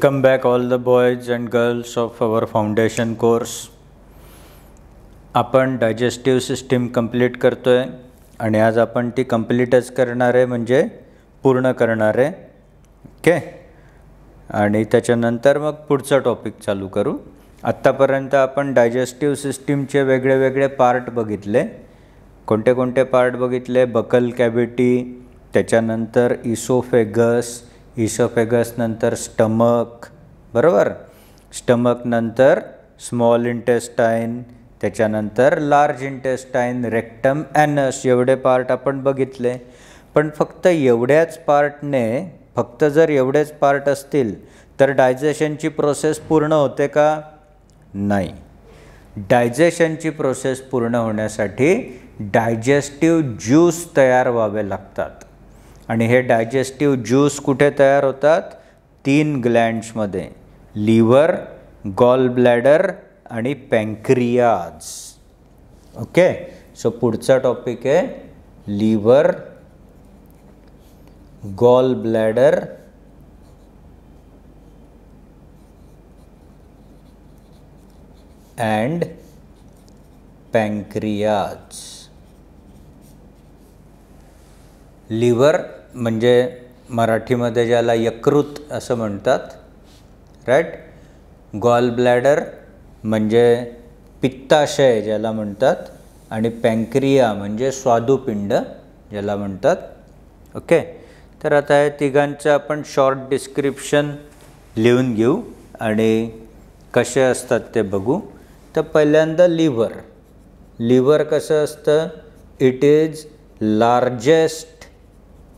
Welcome back all the boys and girls of our foundation course आपण digestive system complete करतो आहे आणि आज आपण ती कंप्लीटच करणार आहे म्हणजे पूर्ण करणार आहे ओके आणि त्याच्यानंतर मग पुढचा टॉपिक चालू करू आत्तापर्यंत आपण डायजेस्टिव्ह सिस्टीमचे वेगळे वेगळे पार्ट बघितले कोणते कोणते पार्ट बघितले बकल कॅबिटी त्याच्यानंतर इसोफेगस इसोफेगस नंतर स्टमक बरोबर स्टमक नंतर स्मॉल इंटेस्टाईन त्याच्यानंतर लार्ज इंटेस्टाईन रेक्टम ॲनस एवढे पार्ट आपण बघितले पण फक्त एवढ्याच पार्टने फक्त जर एवढेच पार्ट असतील तर डायजेशनची प्रोसेस पूर्ण होते का नाही डायजेशनची प्रोसेस पूर्ण होण्यासाठी डायजेस्टिव्ह ज्यूस तयार व्हावे लागतात आणि हे डायजेस्टिव्ह ज्यूस कुठे तयार होतात तीन ग्लँड्समध्ये लिवर, गॉल ब्लॅडर आणि पँक्रियाज ओके सो पुढचा टॉपिक आहे liver, gall bladder and pancreas liver म्हणजे मराठीमध्ये ज्याला यकृत असं म्हणतात राईट गॉल ब्लॅडर म्हणजे पित्ताशय ज्याला म्हणतात आणि पँक्रिया म्हणजे स्वादुपिंड ज्याला म्हणतात ओके तर आता या तिघांचं आपण शॉर्ट डिस्क्रिप्शन लिहून घेऊ आणि कसे असतात ते बघू तर पहिल्यांदा लिव्हर लिव्हर कसं असतं it is largest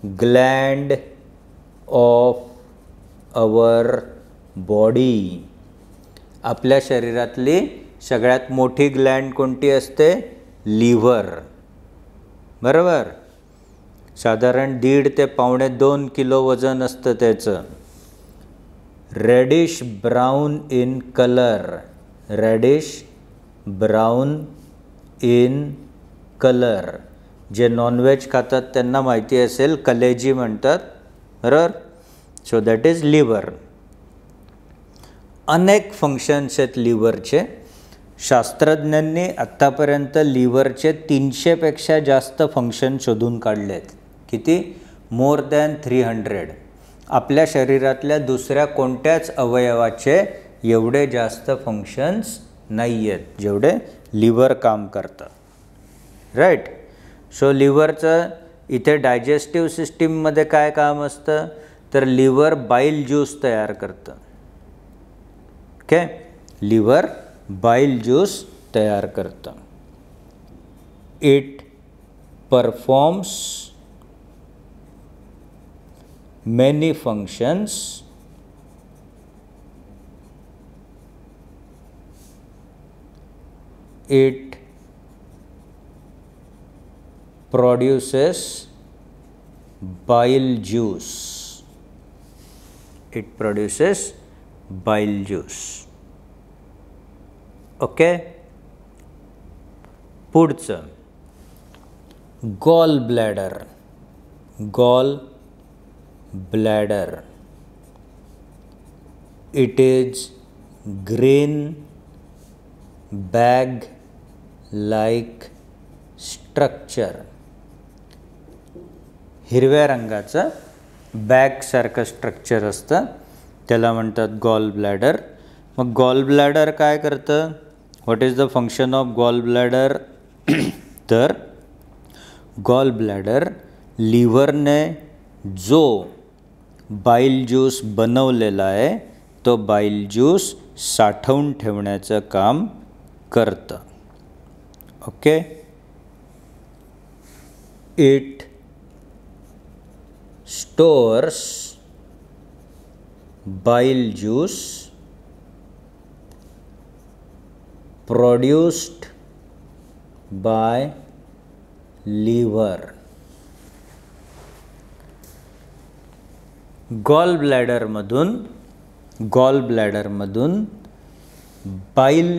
gland of our body आपल्या शरीरातली सगळ्यात मोठी ग्लँड कोणती असते लिव्हर बरोबर साधारण दीड ते पावणे दोन किलो वजन असतं त्याचं reddish brown in colour reddish brown in colour जे नॉनव्हेज खातात त्यांना माहिती असेल कलेजी म्हणतात बरोबर सो दॅट इज लिव्हर अनेक फंक्शन्स आहेत लिव्हरचे शास्त्रज्ञांनी आत्तापर्यंत लिव्हरचे तीनशेपेक्षा जास्त फंक्शन शोधून काढले आहेत किती मोर दॅन थ्री हंड्रेड आपल्या शरीरातल्या दुसऱ्या कोणत्याच अवयवाचे एवढे जास्त फंक्शन्स नाही आहेत जेवढे लिव्हर काम करतं राईट सो लिव्हरचं इथे डायजेस्टिव्ह सिस्टीममध्ये काय काम असतं तर लिव्हर बाईल ज्यूस तयार करतं ओके लिव्हर बाईल ज्यूस तयार करतं it performs many functions it produces bile juice. It produces bile juice. Okay? Gall Gallbladder. Gall bladder. It is green bag like structure हिरव्या रंगाचं बॅगसारखं स्ट्रक्चर असतं त्याला म्हणतात गॉल ब्लॅडर मग गॉल ब्लॅडर काय करतं what is the function of gall bladder तर gall bladder लिव्हरने जो बाईल ज्यूस बनवलेला आहे तो बाईल ज्यूस साठवून ठेवण्याचं काम करतं okay it stores bile juice produced by liver gallbladder madun gallbladder madun bile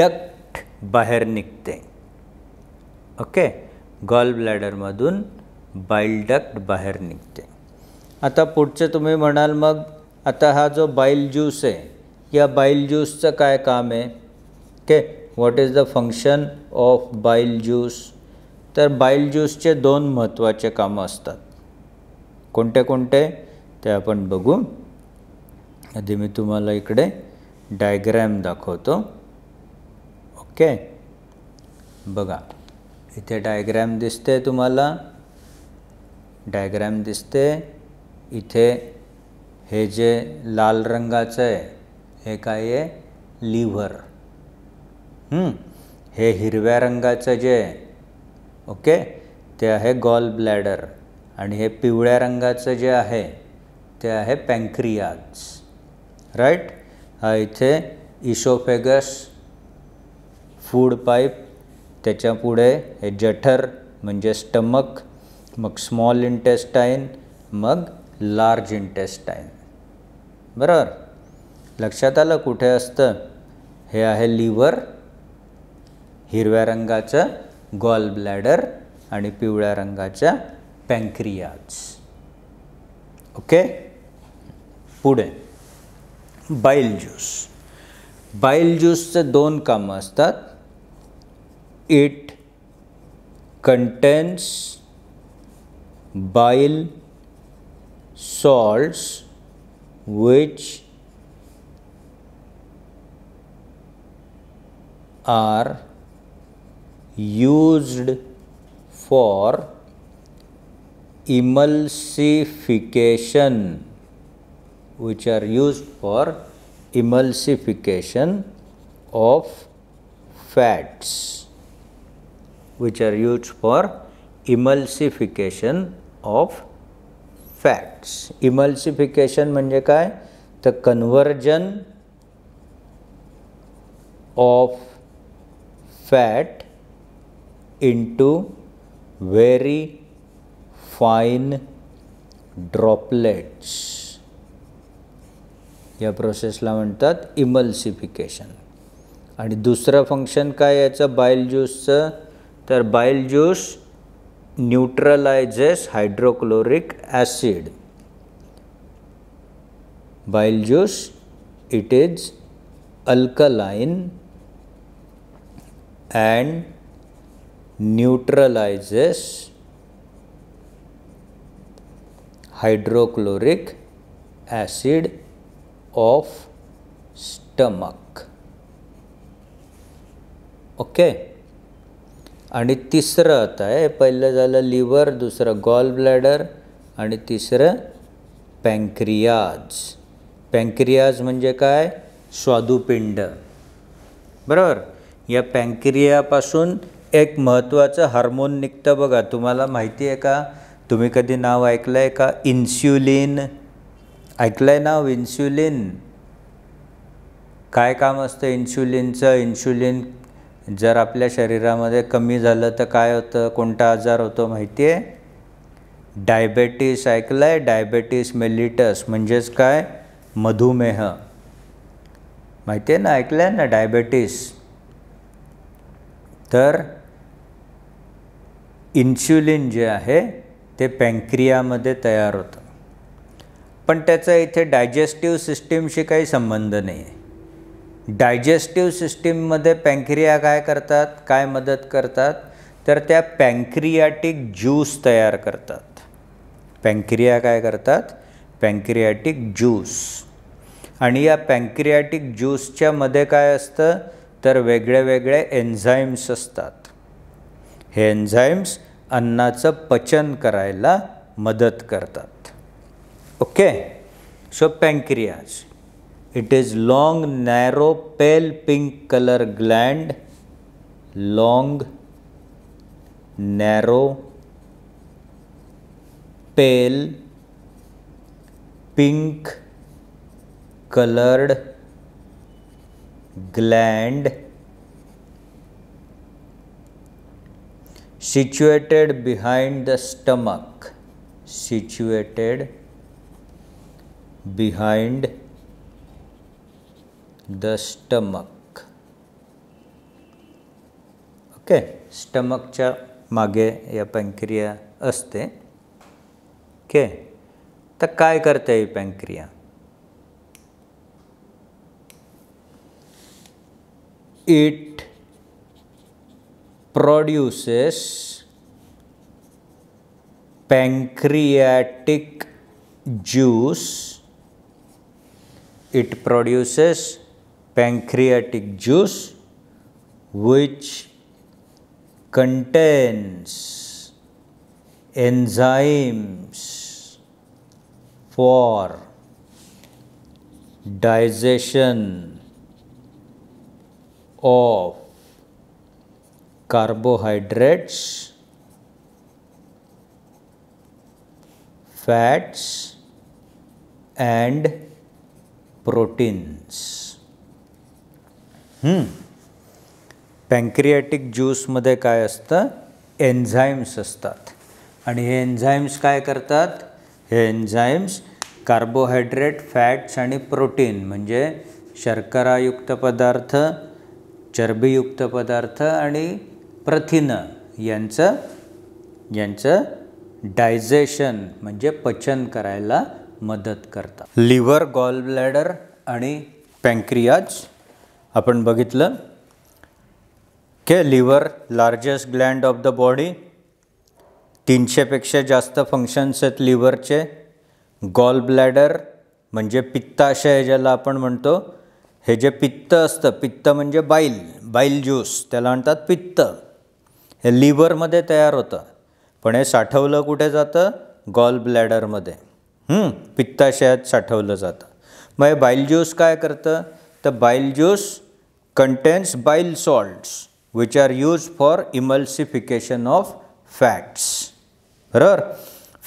duct bahar nikte okay gallbladder madun bile duct बाहेर निघते आता पुढचं तुम्ही म्हणाल मग आता हा जो बाईल ज्यूस आहे या बाईल ज्यूसचं काय काम आहे के what is the function of bile juice तर बाईल ज्यूसचे दोन महत्त्वाचे कामं असतात कोणते कोणते ते आपण बघू आधी मी तुम्हाला इकडे डायग्रॅम दाखवतो ओके बघा इथे डायग्रॅम दिसते तुम्हाला डायग्रॅम दिसते इथे हे जे लाल रंगाचं आहे हे काय आहे लिव्हर हे हिरव्या रंगाचं जे आहे ओके ते आहे गॉल ब्लॅडर आणि हे पिवळ्या रंगाचं जे आहे ते आहे पँक्रियाज राईट हा इथे इशोफेगस फूड पाईप त्याच्यापुढे हे जठर म्हणजे स्टमक मग स्मॉल इंटेस्टाईन मग लार्ज इंटेस्टाईन बरोबर लक्षात आलं कुठे असतं हे आहे लिव्हर हिरव्या रंगाचं गॉल ब्लॅडर आणि पिवळ्या रंगाच्या पँक्रियाज ओके पुढे बाईल ज्यूस बाईल ज्यूसचे दोन कामं असतात it contains bile salts which are used for emulsification which are used for emulsification of fats which are used for emulsification of fats emulsification म्हणजे काय तर conversion of fat into very fine droplets या प्रोसेसला म्हणतात emulsification आणि दुसरं function काय याचं बाईल ज्यूसचं तर bile juice neutralizes hydrochloric acid. Bile juice, it is alkaline and neutralizes hydrochloric acid of stomach. Okay. आणि तिसरं आता आहे पहिलं झालं लिव्हर दुसरं गॉल ब्लॅडर आणि तिसरं पँक्रियाज पँक्रियाज म्हणजे काय स्वादुपिंड बरोबर या पँक्रियापासून एक महत्त्वाचं हार्मोन निघतं बघा तुम्हाला माहिती आहे का तुम्ही कधी नाव ऐकलं आहे का इन्स्युलिन ऐकलं आहे नाव इन्स्युलिन काय काम असतं इन्स्युलिनचं इन्स्युलिन जर आपल्या शरीरामध्ये कमी झालं तर काय होतं कोणता आजार होतो माहिती आहे डायबेटीस ऐकलं आहे डायबेटीस मेलिटस म्हणजेच काय मधुमेह माहिती आहे ना ऐकलं आहे ना डायबेटीस तर इन्स्युलिन जे आहे ते पँक्रियामध्ये तयार होतं पण त्याचा इथे डायजेस्टिव्ह सिस्टीमशी काही संबंध नाही आहे डायजेस्टिव्ह सिस्टीममध्ये पँक्रिया काय करतात काय मदत करतात तर त्या पँक्रियाटिक ज्यूस तयार करतात पँक्रिया काय करतात पँक्रियाटिक ज्यूस आणि या पँक्रियाटिक ज्यूसच्या मध्ये काय असतं तर वेगळे वेगळे एन्झाईम्स असतात हे एन्झाईम्स अन्नाचं पचन करायला मदत करतात okay so pancreas It is long, narrow, pale pink color gland. Long, narrow, pale, pink colored gland situated behind the stomach situated behind the stomach okay स्टमकच्या मागे या पँक्रिया असते के तर काय करते ही pancreas it produces pancreatic juice it produces pancreatic juice which contains enzymes for digestion of carbohydrates, fats and proteins. Pancreatic ज्यूसमध्ये काय असतं एन्झाईम्स असतात आणि हे एन्झाईम्स काय करतात हे एन्झाईम्स कार्बोहायड्रेट फॅट्स आणि प्रोटीन म्हणजे शर्करायुक्त पदार्थ चरबीयुक्त पदार्थ आणि प्रथिनं यांचं यांचं डायजेशन म्हणजे पचन करायला मदत करतात लिव्हर ब्लॅडर आणि पँक्रियाज आपण बघितलं के liver largest gland of the body तीनशेपेक्षा जास्त फंक्शन्स आहेत लिव्हरचे गॉल ब्लॅडर म्हणजे पित्ताशय ज्याला आपण म्हणतो हे जे पित्त असतं पित्त म्हणजे बाईल बाईल ज्यूस त्याला म्हणतात पित्त हे लिव्हरमध्ये तयार होतं पण हे साठवलं कुठे जातं गॉल ब्लॅडरमध्ये पित्ताशयात साठवलं जातं मग हे बाईल ज्यूस काय करतं तर bile juice contains bile salts which are used for emulsification of fats बरोबर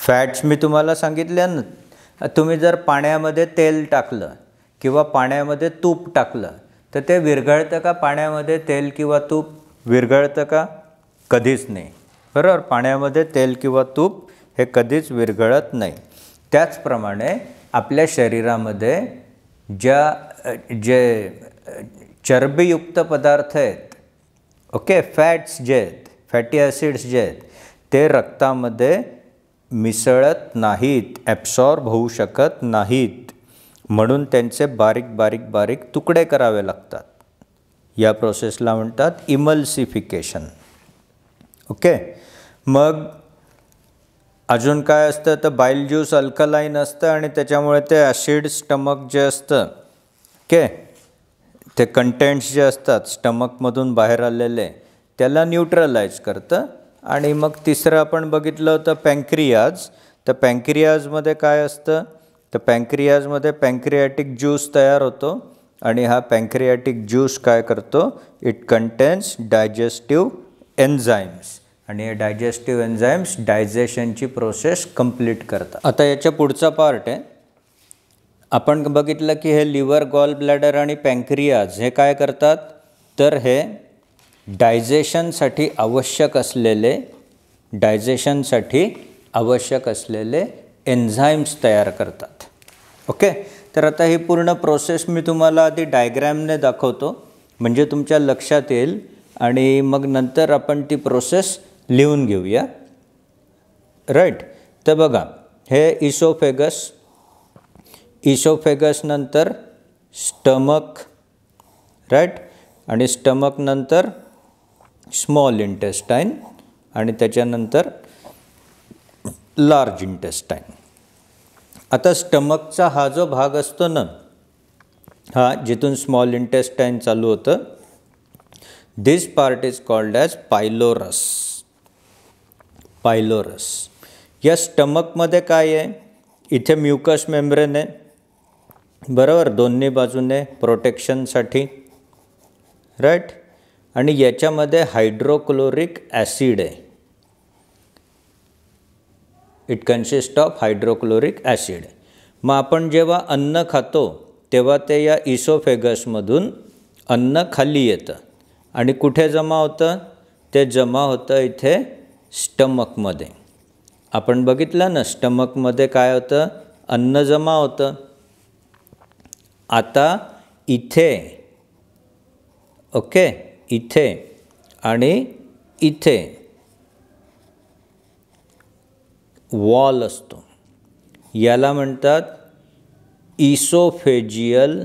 फॅट्स मी तुम्हाला सांगितलं तुम्ही जर पाण्यामध्ये तेल टाकलं किंवा पाण्यामध्ये तूप टाकलं तर ते विरघळतं का पाण्यामध्ये तेल किंवा तूप विरघळतं का कधीच नाही बरोबर पाण्यामध्ये तेल किंवा तूप हे कधीच विरघळत नाही त्याचप्रमाणे आपल्या शरीरामध्ये ज्या जे चरबीयुक्त पदार्थ आहेत ओके फॅट्स जे आहेत फॅटी ॲसिड्स जे आहेत ते रक्तामध्ये मिसळत नाहीत ॲब्सॉर्ब होऊ शकत नाहीत म्हणून त्यांचे बारीक बारीक बारीक तुकडे करावे लागतात या प्रोसेसला म्हणतात इमल्सिफिकेशन ओके मग अजून काय असतं तर बाईल ज्यूस अल्कलाईन असतं आणि त्याच्यामुळे ते ॲसिड स्टमक जे असतं के ते कंटेंट्स जे असतात स्टमकमधून बाहेर आलेले त्याला न्यूट्रलाइज करतं आणि मग तिसरं आपण बघितलं होतं पँक्रियाज तर पँक्रियाजमध्ये काय असतं तर पँक्रियाजमध्ये पँक्रियाटिक ज्यूस तयार होतो आणि हा पँक्रियाटिक ज्यूस काय करतो इट कंटेन्स डायजेस्टिव्ह एन्झाईम्स आणि हे डायजेस्टिव्ह एन्झाईम्स डायजेशनची प्रोसेस कंप्लीट करतात आता याच्या पुढचा पार्ट आहे आपण बघितलं की हे लिव्हर गॉल ब्लॅडर आणि पँक्रियाज हे काय करतात तर हे डायजेशनसाठी आवश्यक असलेले डायजेशनसाठी आवश्यक असलेले एन्झाईम्स तयार करतात ओके तर आता ही पूर्ण प्रोसेस मी तुम्हाला आधी डायग्रॅमने दाखवतो म्हणजे तुमच्या लक्षात येईल आणि मग नंतर आपण ती प्रोसेस लिहून घेऊया राईट तर बघा हे इसोफेगस नंतर स्टमक राईट आणि स्टमकनंतर स्मॉल इंटेस्टाईन आणि त्याच्यानंतर लार्ज इंटेस्टाईन आता स्टमकचा हा जो भाग असतो ना हा जिथून स्मॉल इंटेस्टाईन चालू होतं this part is called as pylorus pylorus या स्टमकमध्ये काय आहे इथे म्युकस मेम्ब्रेन आहे बरोबर दोन्ही बाजूने प्रोटेक्शनसाठी राईट आणि याच्यामध्ये हायड्रोक्लोरिक ॲसिड आहे it consist of hydrochloric acid मग आपण जेव्हा अन्न खातो तेव्हा ते या इसोफेगसमधून अन्न खाली येतं आणि कुठे जमा होतं ते जमा होतं इथे स्टमकमध्ये आपण बघितलं ना स्टमकमध्ये काय होतं अन्न जमा होतं आता इथे ओके इथे आणि इथे वॉल असतो याला म्हणतात इसोफेजियल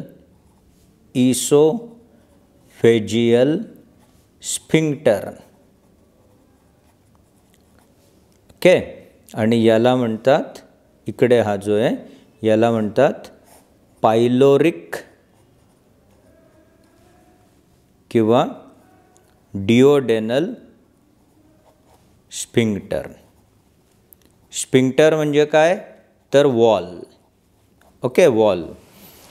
इसोफेजियल स्फिंक्टर ओके आणि याला म्हणतात इकडे हा जो आहे याला म्हणतात पायलोरिक किंवा डिओडेनल स्पिंगटर स्पिंक्टर म्हणजे काय तर वॉल ओके वॉल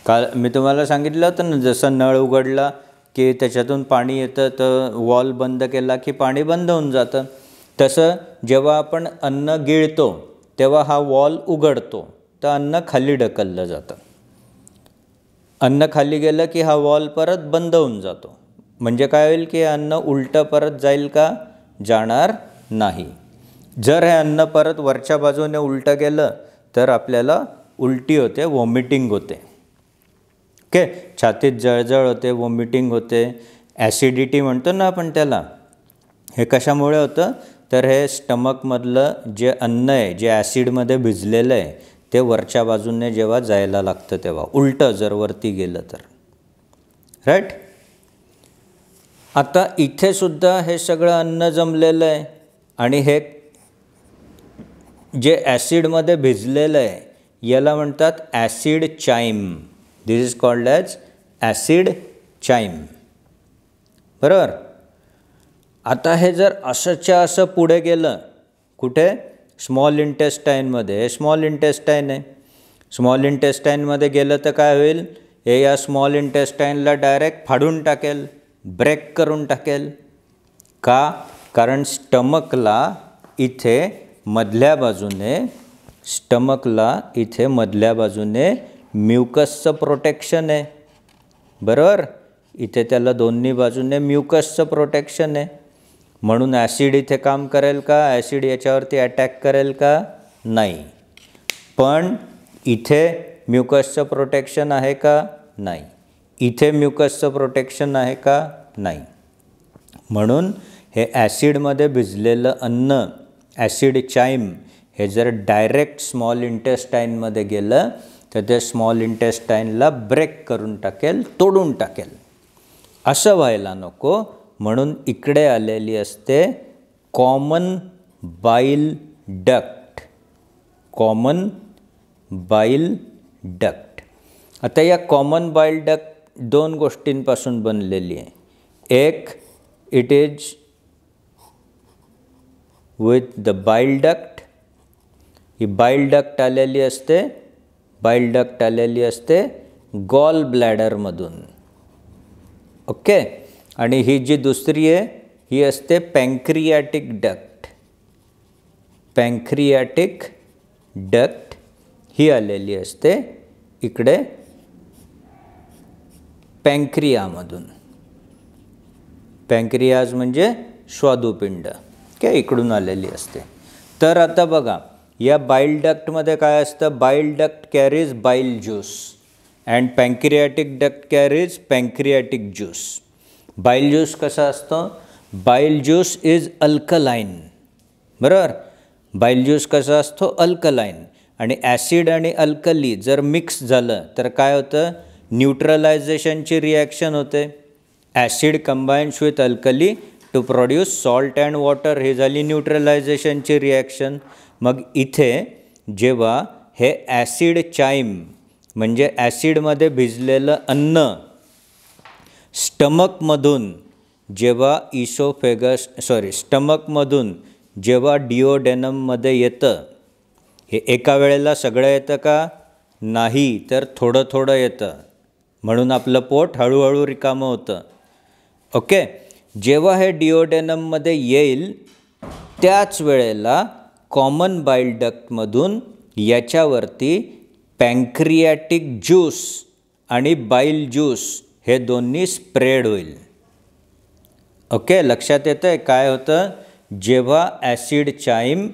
का मी तुम्हाला सांगितलं होतं ना जसं नळ उघडला की त्याच्यातून पाणी येतं तर वॉल बंद केला की पाणी बंद होऊन जातं तसं जेव्हा आपण अन्न गिळतो तेव्हा हा वॉल उघडतो तर अन्न खाली ढकललं जातं अन्न खाली गेलं की हा वॉल परत बंद होऊन जातो म्हणजे काय होईल की अन्न उलटं परत जाईल का जाणार नाही जर हे अन्न परत वरच्या बाजूने उलटं गेलं तर आपल्याला उलटी होते वॉमिटिंग होते ओके छातीत जळजळ होते वॉमिटिंग होते ॲसिडिटी म्हणतो ना आपण त्याला हे कशामुळे होतं तर हे स्टमकमधलं जे अन्न आहे जे ॲसिडमध्ये भिजलेलं आहे ते वरच्या बाजूने जेव्हा जायला लागतं तेव्हा उलटं जर वरती गेलं तर राईट आता इथे सुद्धा हे सगळं अन्न जमलेलं आहे आणि हे जे ॲसिडमध्ये भिजलेलं आहे याला म्हणतात acid chyme this is called as acid chyme बरोबर आता हे जर असंच्या असं पुढे गेलं कुठे स्मॉल इंटेस्टाईनमध्ये स्मॉल इंटेस्टाईन आहे स्मॉल इंटेस्टाईनमध्ये गेलं तर काय होईल हे या स्मॉल इंटेस्टाईनला डायरेक्ट फाडून टाकेल ब्रेक करून टाकेल का कारण स्टमकला इथे मधल्या बाजूने स्टमकला इथे मधल्या बाजूने म्युकसचं प्रोटेक्शन आहे बरोबर इथे त्याला दोन्ही बाजूने म्युकसचं प्रोटेक्शन आहे म्हणून ॲसिड इथे काम करेल का ॲसिड याच्यावरती अटॅक करेल का नाही पण इथे म्युकसचं प्रोटेक्शन आहे का नाही इथे म्युकसचं प्रोटेक्शन आहे का नाही म्हणून हे ॲसिडमध्ये भिजलेलं अन्न ॲसिड चाईम हे जर डायरेक्ट स्मॉल इंटेस्टाईनमध्ये गेलं तर ते स्मॉल इंटेस्टाईनला ब्रेक करून टाकेल तोडून टाकेल असं व्हायला नको म्हणून इकडे आलेली असते कॉमन बाईल डक्ट कॉमन बाईल डक्ट आता या कॉमन बाईल डक्ट दोन गोष्टींपासून बनलेली आहे एक it is with the bile duct ही बाईल डक्ट आलेली असते बाईल डक्ट आलेली असते गॉल ब्लॅडरमधून ओके आणि ही जी दुसरी आहे ही असते पँक्रियाटिक डक्ट पँक्रियाटिक डक्ट ही आलेली असते इकडे पँक्रियामधून पँक्रियाज म्हणजे स्वादुपिंड किंवा इकडून आलेली असते तर आता बघा या बाईल डक्टमध्ये काय असतं bile duct carries bile juice and pancreatic duct carries pancreatic juice bile juice कसा असतं बाईल ज्यूस इज अल्कलाईन बरोबर बाईल ज्यूस कसा असतो अल्कलाईन आणि ॲसिड आणि अल्कली जर मिक्स झालं तर काय होतं न्यूट्रलायझेशनची रिॲक्शन होते acid combines with alkali to produce salt and water हे झाली न्यूट्रलायझेशनची रिॲक्शन मग इथे जेव्हा हे ॲसिड चाईम म्हणजे ॲसिडमध्ये भिजलेलं अन्न स्टमकमधून जेव्हा इसोफेगस सॉरी स्टमकमधून जेव्हा डिओडेनममध्ये येतं हे एका वेळेला सगळं येतं का नाही तर थोडं थोडं येतं म्हणून आपलं पोट हळूहळू रिकामं होतं ओके जेव्हा हे डिओडेनममध्ये येईल त्याच वेळेला कॉमन बाईल डक्टमधून याच्यावरती पँक्रियाटिक ज्यूस आणि बाईल ज्यूस हे दोन्ही स्प्रेड होईल ओके लक्षात येतं आहे काय होतं जेव्हा ॲसिड चाईम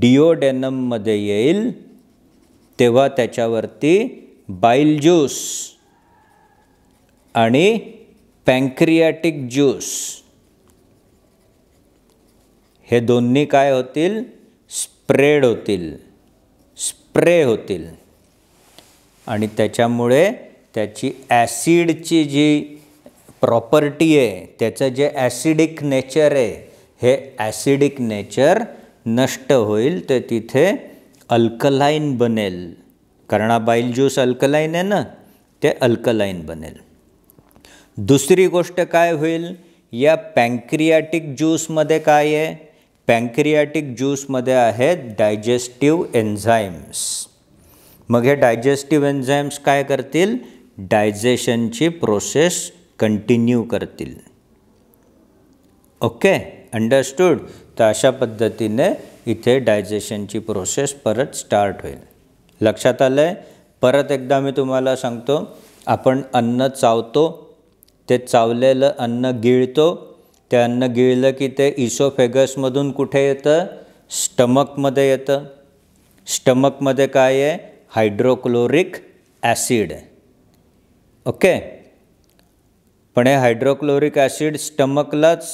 डिओडेनममध्ये येईल तेव्हा त्याच्यावरती बाईल ज्यूस आणि पँक्रियाटिक ज्यूस हे दोन्ही काय होतील स्प्रेड होतील स्प्रे होतील आणि त्याच्यामुळे त्याची ॲसिडची जी प्रॉपर्टी आहे त्याचं जे ॲसिडिक नेचर आहे हे ॲसिडिक नेचर नष्ट होईल तर तिथे अल्कलाईन बनेल कारण हा ज्यूस अल्कलाईन आहे ना ते अल्कलाईन बनेल दुसरी गोष्ट काय होईल या पँक्रियाटिक ज्यूसमध्ये काय आहे पँक्रियाटिक ज्यूसमध्ये आहेत डायजेस्टिव्ह एन्झाईम्स मग हे डायजेस्टिव्ह एन्झाईम्स काय करतील डायजेशनची प्रोसेस कंटिन्यू करतील ओके अंडरस्टूड तर अशा पद्धतीने इथे डायजेशनची प्रोसेस परत स्टार्ट होईल लक्षात आलं आहे परत एकदा मी तुम्हाला सांगतो आपण अन्न चावतो ते चावलेलं अन्न गिळतो ते अन्न गिळलं की ते इसोफेगसमधून कुठे येतं स्टमकमध्ये येतं स्टमकमध्ये काय आहे हायड्रोक्लोरिक ॲसिड आहे ओके पण हे हायड्रोक्लोरिक ॲसिड स्टमकलाच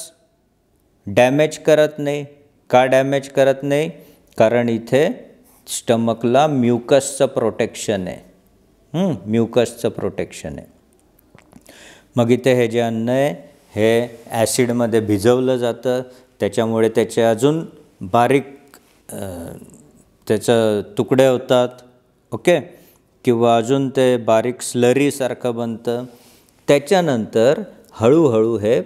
डॅमेज करत नाही का डॅमेज करत नाही कारण इथे स्टमकला म्युकसचं प्रोटेक्शन आहे म्युकसचं प्रोटेक्शन आहे मग इथे हे जे अन्न आहे हे ॲसिडमध्ये भिजवलं जातं त्याच्यामुळे त्याचे अजून बारीक त्याचं तुकडे होतात ओके किंवा अजून ते बारीक स्लरीसारखं बनतं त्याच्यानंतर हळूहळू हे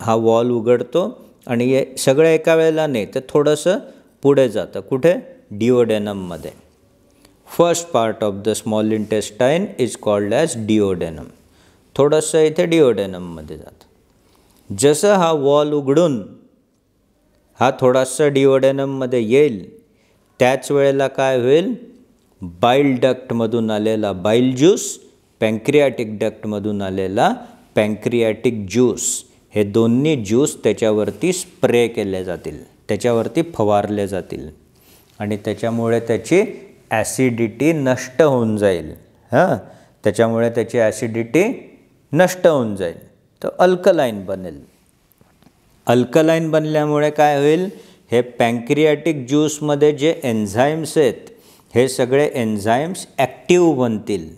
हा वॉल उघडतो आणि हे सगळं एका वेळेला नाही तर थोडंसं पुढे जातं कुठे डिओडेनममध्ये first part of the small intestine is called as duodenum थोडंसं इथे डिओडेनममध्ये जातं जसं हा वॉल उघडून हा थोडासा डिओडेनममध्ये येईल त्याच वेळेला काय होईल बाईल डक्टमधून आलेला बाईल ज्यूस पँक्रियाटिक डक्टमधून आलेला पँक्रियाटिक ज्यूस हे दोन्ही ज्यूस त्याच्यावरती स्प्रे केले जातील त्याच्यावरती फवारले जातील आणि त्याच्यामुळे त्याची ॲसिडिटी नष्ट होऊन जाईल हां त्याच्यामुळे त्याची ॲसिडिटी नष्ट होऊन जाईल तर अल्कलाईन बनेल अल्कलाईन बनल्यामुळे काय होईल हे पँक्रियाटिक ज्यूसमध्ये जे एन्झाईम्स आहेत हे सगळे एन्झाईम्स ॲक्टिव्ह बनतील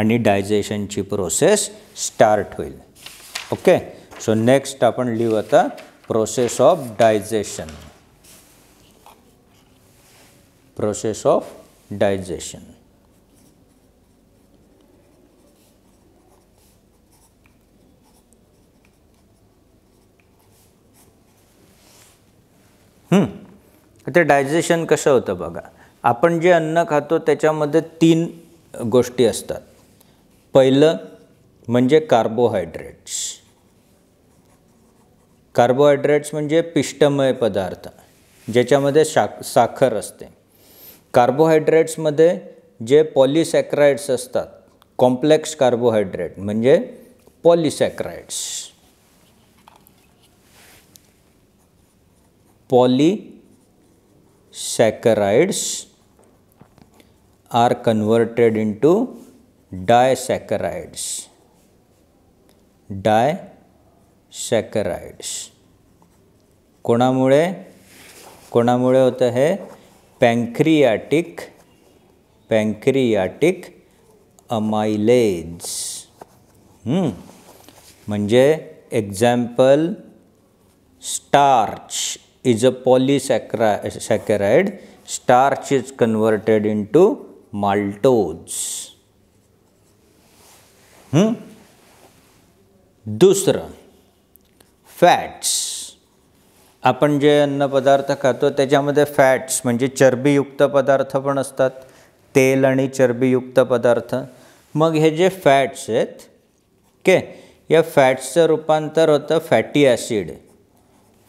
आणि डायजेशनची प्रोसेस स्टार्ट होईल ओके सो नेक्स्ट आपण लिहू आता process of digestion process of digestion ते डायजेशन कसं होतं बघा आपण जे अन्न खातो त्याच्यामध्ये तीन गोष्टी असतात पहिलं म्हणजे कार्बोहायड्रेट्स कार्बोहायड्रेट्स म्हणजे पिष्टमय पदार्थ ज्याच्यामध्ये शाक साखर असते कार्बोहायड्रेट्समध्ये जे पॉलिसॅक्राईड्स असतात कॉम्प्लेक्स कार्बोहायड्रेट म्हणजे polysaccharides poly saccharides are converted into disaccharides disaccharides कोणामुळे कोणामुळे होतं है पैंक्रियाटिक पैंक्रियाटिक अमाइलेज म्हणजे example starch is a polysaccharide starch is converted into maltose hmm? दुसरं फॅट्स आपण जे अन्नपदार्थ खातो त्याच्यामध्ये फॅट्स म्हणजे चरबीयुक्त पदार्थ पण असतात तेल आणि चरबीयुक्त पदार्थ मग हे जे फॅट्स आहेत के या फॅट्सचं रूपांतर होतं fatty acid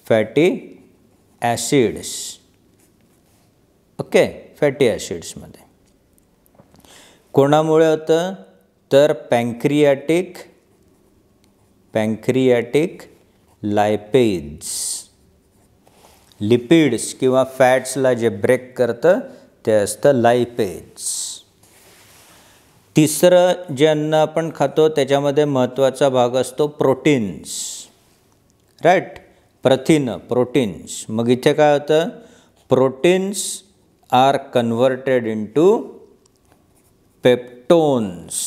fatty acids okay fatty ॲसिड्समध्ये कोणामुळे होतं तर पँक्रियाटिक पँक्रियाटिक लायपेज लिपिड्स किंवा फॅट्सला जे ब्रेक करतं ते असतं लायपेज तिसरं जे अन्न आपण खातो त्याच्यामध्ये महत्त्वाचा भाग असतो प्रोटीन्स राईट प्रथिन प्रोटीन्स मग इथे काय होतं proteins are converted into peptones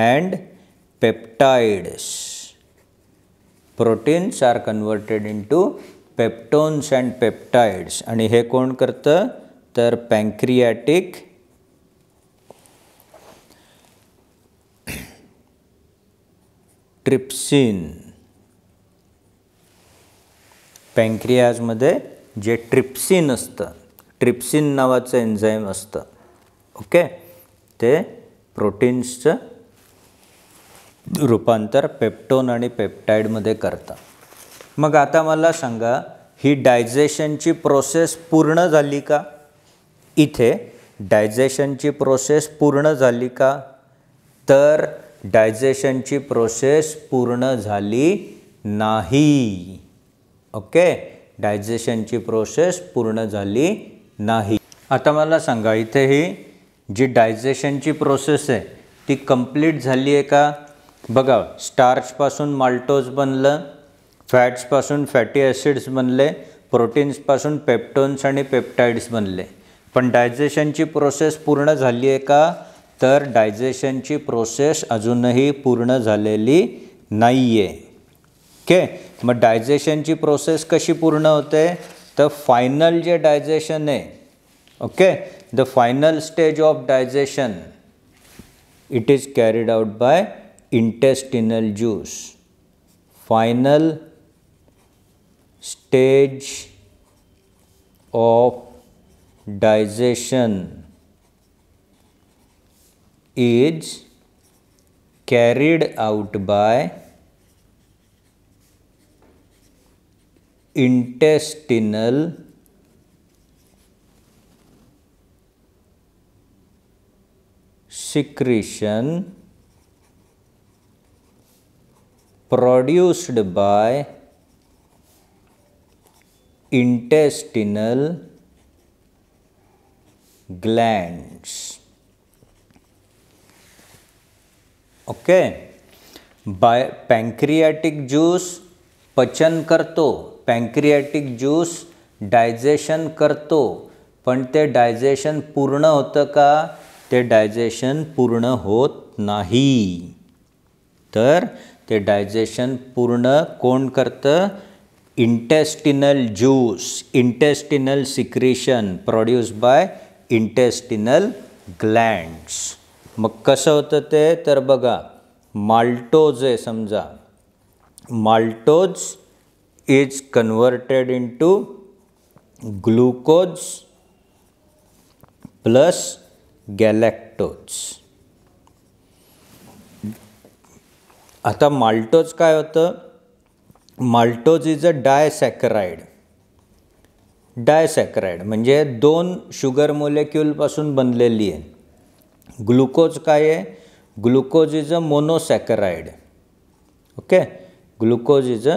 and peptides proteins are converted into peptones and peptides आणि हे कोण करतं तर पँक्रियाटिक ट्रिप्सिन पँक्रियाजमध्ये जे ट्रिप्सिन असतं ट्रिप्सिन नावाचं एन्झाईम असतं ओके ते प्रोटीन्सचं रूपांतर पेप्टोन आणि पेप्टाईडमध्ये करतं मग आता मला सांगा ही डायजेशनची प्रोसेस पूर्ण झाली का इथे डायजेशनची प्रोसेस पूर्ण झाली का तर डायजेशनची प्रोसेस पूर्ण झाली नाही ओके डायजेशनची प्रोसेस पूर्ण झाली नाही आता मला सांगा इथेही ही जी डायजेशनची प्रोसेस आहे ती कंप्लीट झाली आहे का बघा स्टार्चपासून माल्टोज बनलं फॅट्सपासून फॅटी ॲसिड्स बनले प्रोटीन्सपासून पेप्टोन्स आणि पेप्टाइड्स बनले पण डायजेशनची प्रोसेस पूर्ण झाली आहे का तर डायजेशनची प्रोसेस अजूनही पूर्ण झालेली नाही आहे ओके मग डायजेशनची प्रोसेस कशी पूर्ण होते तर फायनल जे डायजेशन आहे okay the final stage of digestion it is carried out by intestinal juice final stage of digestion is carried out by Intestinal secretion produced by intestinal glands okay by pancreatic juice पचन करतो pancreatic juice digestion करतो पण ते digestion पूर्ण होतं का ते digestion पूर्ण होत नाही तर ते डायजेशन पूर्ण कोण करतं intestinal juice intestinal secretion produce by intestinal glands मग कसं होतं ते तर बघा माल्टोज आहे समजा maltose is converted into glucose plus galactose आता माल्टोज काय होतं माल्टोज इज अ डायसॅक्राईड डायसॅक्राईड म्हणजे दोन शुगर मोलेक्युलपासून बनलेली आहे ग्लुकोज काय आहे glucose is a monosaccharide okay glucose is a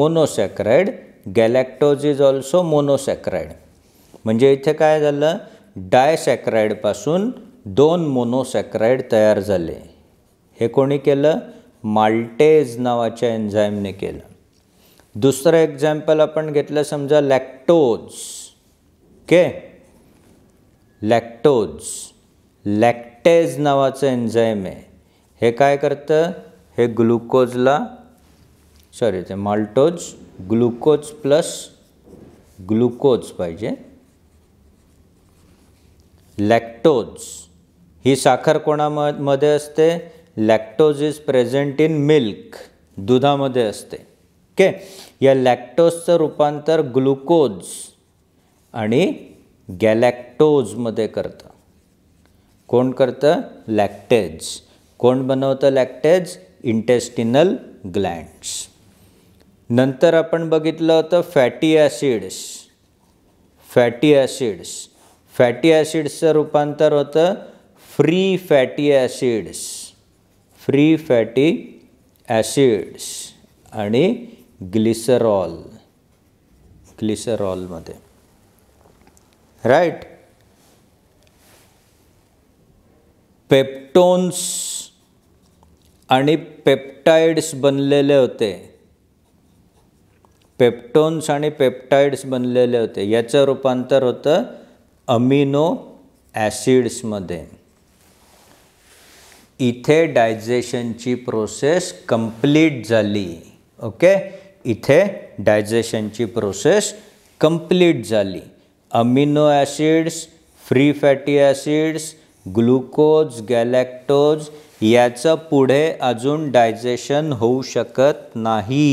monosaccharide galactose is also monosaccharide म्हणजे इथे काय झालं डायसॅक्राईडपासून दोन मोनोसॅक्राईड तयार झाले हे कोणी केलं माल्टेज नावाच्या एन्झाईमने केलं दुसरं एक्झाम्पल आपण घेतलं समजा लॅक्टोज के लॅक्टोज लॅक्टेज नावाचं एन्झाईम आहे हे काय करतं हे ग्लुकोजला सॉरी ते माल्टोज ग्लुकोज प्लस ग्लुकोज पाहिजे लॅक्टोज ही साखर कोणामध्ये असते lactose is present in milk दुधामध्ये असते ओके या लॅक्टोजचं रूपांतर ग्लुकोज आणि गॅलॅक्टोजमध्ये करतं कोण करतं लॅक्टेज कोण बनवतं लॅक्टेज इंटेस्टिनल ग्लँड्स नंतर आपण बघितलं होतं fatty acids fatty acids fatty ॲसिड्सचं रूपांतर होतं free fatty acids free fatty acids आणि ग्लिसरॉल ग्लिसरॉलमध्ये राईट पेप्टोन्स आणि पेप्टाइड्स बनलेले होते पेप्टोन्स आणि पेप्टाइड्स बनलेले होते याचं रूपांतर होतं अमिनो ॲसिड्समध्ये इथे डायजेशनची प्रोसेस कंप्लीट झाली ओके इथे डायजेशनची प्रोसेस कंप्लीट झाली amino acids free fatty acids glucose galactose याचं पुढे अजून डायजेशन होऊ शकत नाही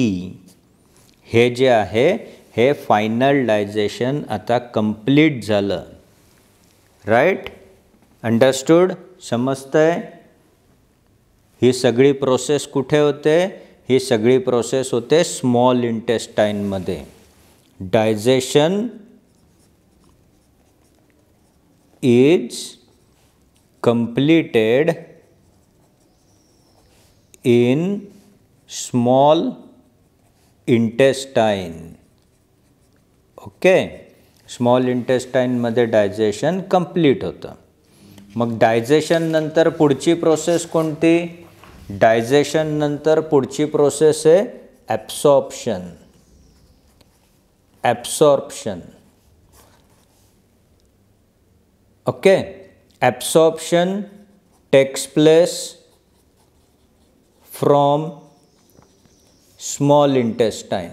हे जे आहे हे फायनल डायजेशन आता कंप्लीट झालं राईट अंडरस्टूड आहे ही सगळी प्रोसेस कुठे होते ही सगळी प्रोसेस होते स्मॉल इंटेस्टाईनमध्ये digestion is completed in small intestine okay small मधे डायजेशन कंप्लीट होतं मग डायजेशन नंतर पुढची प्रोसेस कोणती डायजेशन नंतर पुढची प्रोसेस आहे absorption absorption okay absorption takes place from small intestine.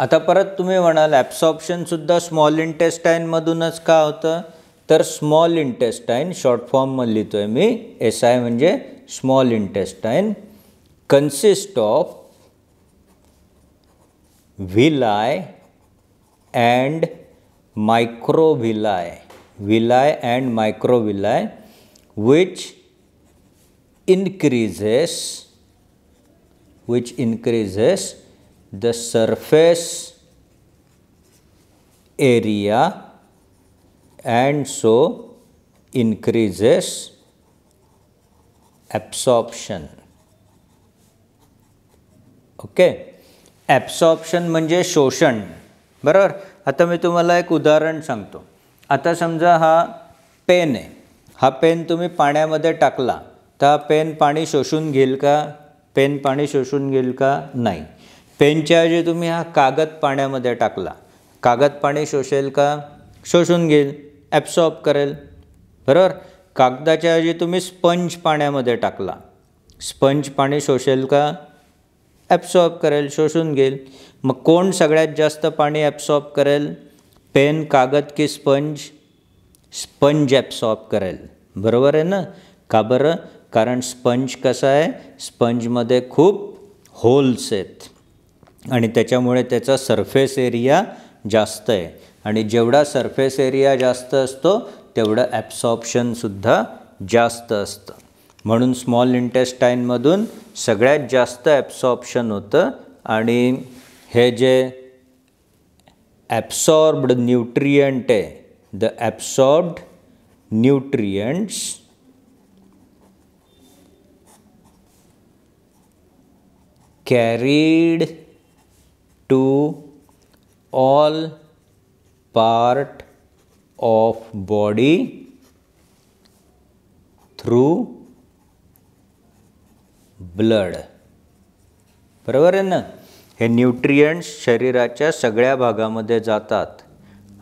आता परत तुम्ही म्हणाल ॲब्सॉप्शनसुद्धा स्मॉल इंटेस्टाईनमधूनच का होतं तर स्मॉल इंटेस्टाईन शॉर्ट फॉर्ममध्ये लिहितो आहे मी एस आय म्हणजे small intestine consist of villi and microvilli villi and microvilli which increases which increases the surface area and so increases absorption okay absorption म्हणजे शोषण बरोबर आता मी तुम्हाला एक उदाहरण सांगतो आता समजा हा पेन आहे हा पेन तुम्ही पाण्यामध्ये टाकला तर पेन पाणी शोषून घेईल का पेन पाणी शोषून घेईल का नाही पेनच्या ऐवजी तुम्ही हा कागद पाण्यामध्ये टाकला कागद पाणी शोषेल का शोषून घेईल ॲब्सॉर्ब करेल बरोबर कागदाच्या ऐवजी तुम्ही स्पंज पाण्यामध्ये टाकला स्पंज पाणी शोषेल का ॲब्सॉर्ब करेल शोषून घेईल मग कोण सगळ्यात जास्त पाणी ॲब्सॉर्ब करेल पेन कागद की स्पंज स्पंज ॲब्सॉर्ब करेल बरोबर आहे ना का बरं कारण स्पंज कसा आहे स्पंजमध्ये खूप होल्स आहेत आणि त्याच्यामुळे त्याचा सरफेस एरिया जास्त आहे आणि जेवढा सरफेस एरिया जास्त असतो तेवढं ॲप्सॉप्शनसुद्धा जास्त असतं म्हणून स्मॉल इंटेस्टाईनमधून सगळ्यात जास्त ॲप्सॉप्शन होतं आणि हे जे ॲप्सॉर्ब्ड न्यूट्रियंट आहे the absorbed nutrients carried to all part of body through blood बरोबर आहे ना हे न्यूट्रियंट्स शरीराच्या सगळ्या भागामध्ये जातात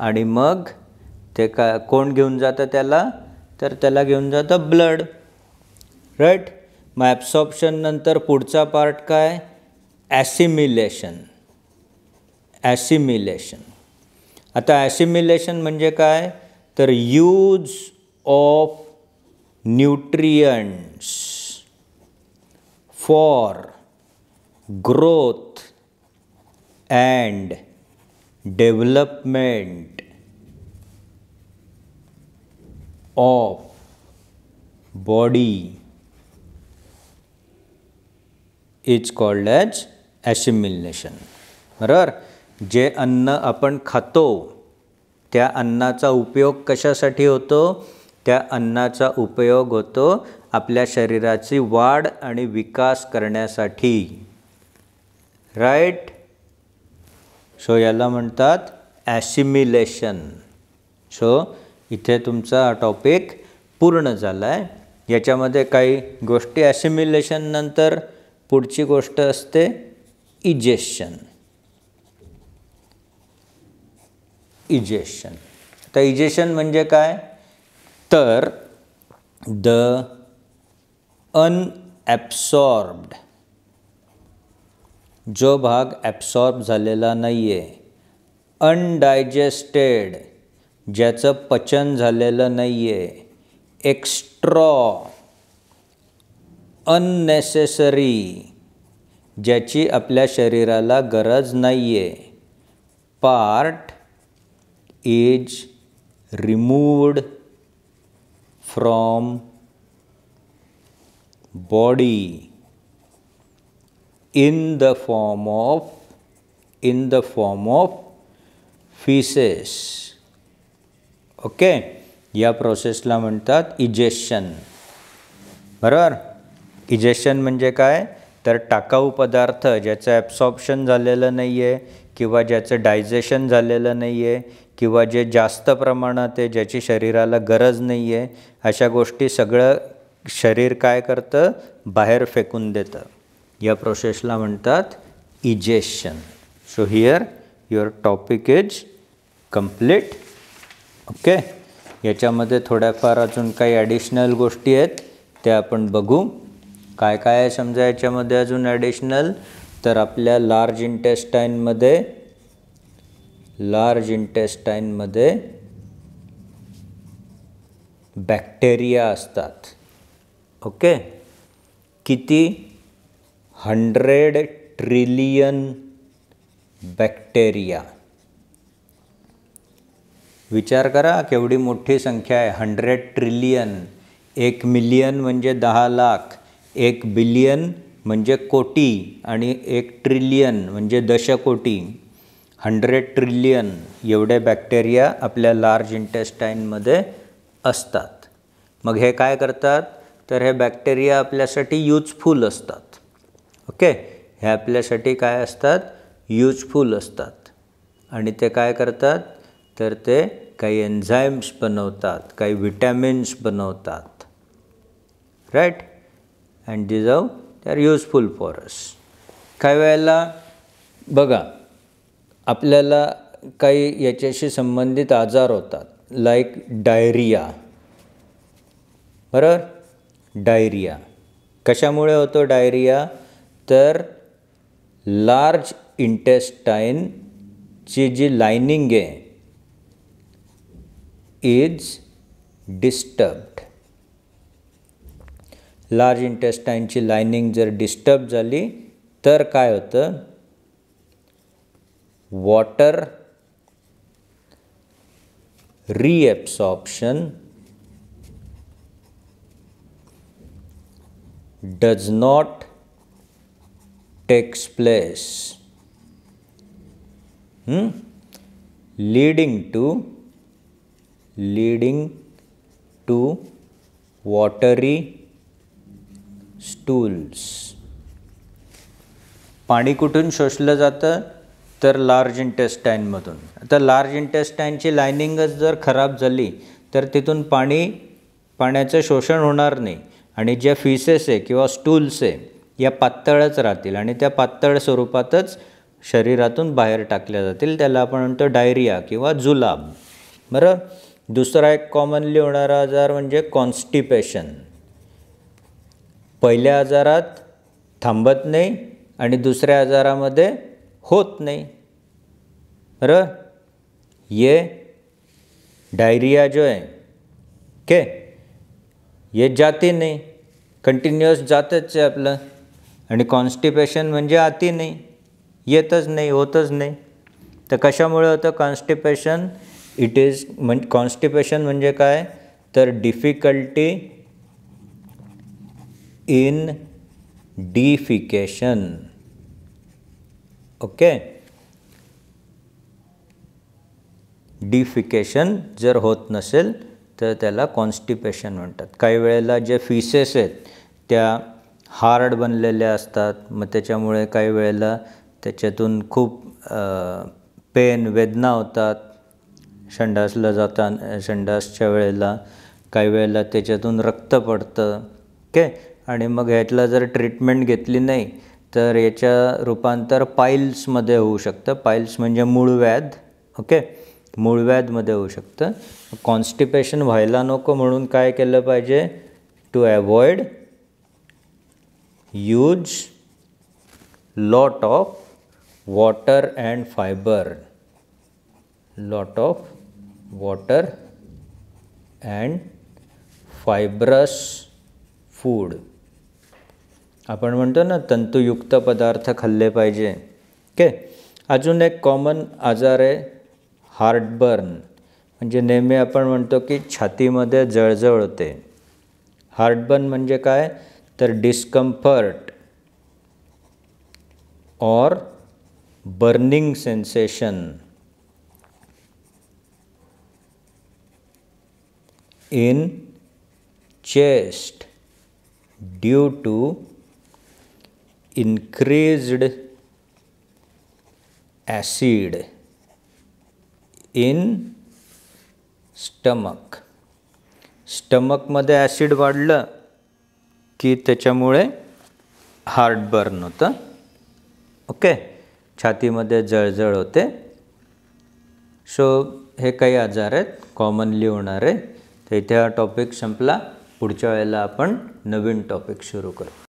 आणि मग ते का कोण घेऊन जातं त्याला तर त्याला घेऊन जातं ब्लड राईट मग ॲब्सॉप्शननंतर नंतर पुढचा पार्ट काय ॲसिमिलेशन ॲसिमिलेशन आता ॲसिमिलेशन म्हणजे काय तर use of nutrients for growth and development of body is called as assimilation बरोबर जे अन्न आपण खातो त्या अन्नाचा उपयोग कशासाठी होतो त्या अन्नाचा उपयोग होतो आपल्या शरीराची वाढ आणि विकास करण्यासाठी राईट सो याला म्हणतात ॲसिम्युलेशन सो इथे तुमचा टॉपिक पूर्ण झाला आहे याच्यामध्ये काही गोष्टी ॲसिमिलेशननंतर पुढची गोष्ट असते इजेशन इजेशन तर इजेशन म्हणजे काय तर द अनॲब्सॉर्ब्ड जो भाग ॲब्सॉर्ब झालेला नाही आहे अनडायजेस्टेड ज्याचं पचन झालेलं नाही आहे एक्स्ट्रॉ अननेसेसरी ज्याची आपल्या शरीराला गरज नाही आहे part is removed from body in the form of in the form of faeces okay या प्रोसेसला म्हणतात इजेशन बरोबर इजेशन म्हणजे काय तर टाकाऊ पदार्थ ज्याचं ॲब्सॉप्शन झालेलं नाही आहे किंवा ज्याचं डायजेशन झालेलं नाही आहे किंवा जे जास्त प्रमाणात आहे ज्याची शरीराला गरज नाही आहे अशा गोष्टी सगळं शरीर काय करतं बाहेर फेकून देतं या प्रोसेसला म्हणतात egestion so here your topic is complete okay याच्यामध्ये थोड्याफार अजून काही ॲडिशनल गोष्टी आहेत त्या आपण बघू काय काय आहे समजा याच्यामध्ये अजून ॲडिशनल तर आपल्या लार्ज इंटेस्टाईनमध्ये लार्ज इंटेस्टाईनमध्ये बॅक्टेरिया असतात ओके किती हंड्रेड ट्रिलियन बॅक्टेरिया विचार करा केवढी मोठी संख्या आहे हंड्रेड ट्रिलियन एक मिलियन म्हणजे दहा लाख एक बिलियन म्हणजे कोटी आणि एक ट्रिलियन म्हणजे दशकोटी हंड्रेड ट्रिलियन एवढे बॅक्टेरिया आपल्या लार्ज इंटेस्टाईनमध्ये असतात मग हे काय करतात तर हे बॅक्टेरिया आपल्यासाठी यूजफुल असतात ओके हे आपल्यासाठी काय असतात यूजफुल असतात आणि ते काय करतात तर ते काही एन्झाईम्स बनवतात काही विटॅमिन्स बनवतात राईट अँड डिझर्व ते they are useful for us काही वेळेला बघा आपल्याला काही याच्याशी संबंधित आजार होतात लाईक डायरिया बरोबर डायरिया कशामुळे होतो डायरिया तर लार्ज इंटेस्टाईनची जी लायनिंग आहे इज डिस्टर्ब लार्ज इंटेस्टाईनची lining जर डिस्टर्ब झाली तर काय water water does not takes place hmm? leading to leading to watery stools पाणी कुठून शोषलं जातं तर लार्ज इंटेस्टाईनमधून आता लार्ज इंटेस्टाईनची लायनिंगच जर खराब झाली तर तिथून पाणी पाण्याचं शोषण होणार नाही आणि ज्या फिसेस आहे किंवा स्टूल्स आहे या पातळच राहतील आणि त्या पातळ स्वरूपातच शरीरातून बाहेर टाकल्या जातील त्याला आपण म्हणतो डायरिया किंवा जुलाब बरं दुसरा एक कॉमनली होणारा आजार म्हणजे कॉन्स्टिपेशन पहिल्या आजारात थांबत नाही आणि दुसऱ्या आजारामध्ये होत नाही र ये डायरिया जो आहे के ये जाती नाही कंटिन्युअस जातच आहे आपलं आणि कॉन्स्टिपेशन म्हणजे आती नाही येतच नाही होतच नाही तर कशामुळे होतं कॉन्स्टिपेशन इट इज म्हण कॉन्स्टिपेशन म्हणजे काय तर difficulty in defecation okay defecation जर होत नसेल तर त्याला कॉन्स्टिपेशन म्हणतात काही वेळेला जे फिसेस आहेत त्या हार्ड बनलेल्या असतात मग त्याच्यामुळे काही वेळेला त्याच्यातून खूप पेन वेदना होतात संडासला जाता संडासच्या वेळेला काही वेळेला त्याच्यातून रक्त पडतं ओके आणि मग ह्यातला जर ट्रीटमेंट घेतली नाही तर याच्या रूपांतर पाईल्समध्ये होऊ शकतं पाईल्स म्हणजे मूळ व्याध ओके मूळ व्याधमध्ये होऊ शकतं कॉन्स्टिपेशन व्हायला नको म्हणून काय केलं पाहिजे to avoid use lot of water and fibre lot of water and fibrous food आपण म्हणतो ना तंतुयुक्त पदार्थ खाल्ले पाहिजे ओके अजून एक कॉमन आजार आहे हार्टबर्न म्हणजे नेहमी आपण म्हणतो की छातीमध्ये जळजळ होते हार्टबर्न म्हणजे काय तर डिस्कम्फर्ट और burning sensation in chest due to increased acid in stomach स्टमकमध्ये ॲसिड वाढलं की त्याच्यामुळे हार्ट बर्न होतं ओके छातीमध्ये जळजळ होते सो हे काही आजार आहेत कॉमनली होणारे तर इथे हा टॉपिक संपला पुढच्या वेळेला आपण नवीन टॉपिक सुरू करू